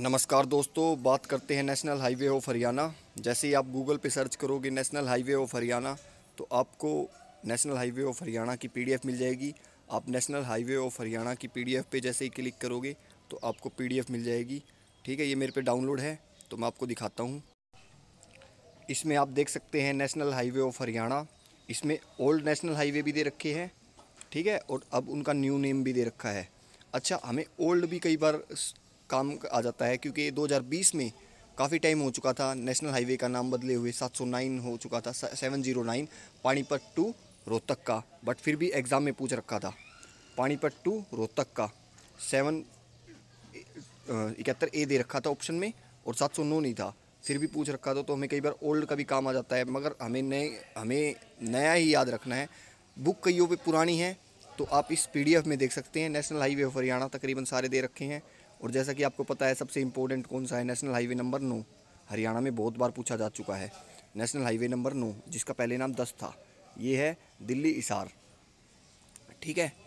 नमस्कार दोस्तों बात करते हैं नेशनल हाईवे ऑफ हरियाणा जैसे ही आप गूगल पे सर्च करोगे नेशनल हाईवे ऑफ हरियाणा तो आपको नेशनल हाईवे ऑफ हरियाणा की पीडीएफ मिल जाएगी आप नेशनल हाईवे ऑफ हरियाणा की पीडीएफ पे जैसे ही क्लिक करोगे तो आपको पीडीएफ मिल जाएगी ठीक है ये मेरे पे डाउनलोड है तो मैं आपको दिखाता हूँ इसमें आप देख सकते हैं नेशनल हाईवे ऑफ हरियाणा इसमें ओल्ड नेशनल हाईवे भी दे रखे हैं ठीक है और अब उनका न्यू नेम भी दे रखा है अच्छा हमें ओल्ड भी कई बार काम आ जाता है क्योंकि 2020 में काफ़ी टाइम हो चुका था नेशनल हाईवे का नाम बदले हुए 709 हो चुका था 709 पानीपत टू रोहतक का बट फिर भी एग्ज़ाम में पूछ रखा था पानीपत टू रोहतक का सेवन इकहत्तर ए दे रखा था ऑप्शन में और सात सौ नौ नहीं था फिर भी पूछ रखा था तो हमें कई बार ओल्ड का भी काम आ जाता है मगर हमें नए हमें नया ही याद रखना है बुक कईयों पर पुरानी है तो आप इस पीडीएफ में देख सकते हैं नेशनल हाईवे ऑफ हरियाणा तकरीबन सारे दे रखे हैं और जैसा कि आपको पता है सबसे इम्पोर्टेंट कौन सा है नेशनल हाईवे नंबर नौ हरियाणा में बहुत बार पूछा जा चुका है नेशनल हाईवे नंबर नौ जिसका पहले नाम दस था ये है दिल्ली इसार ठीक है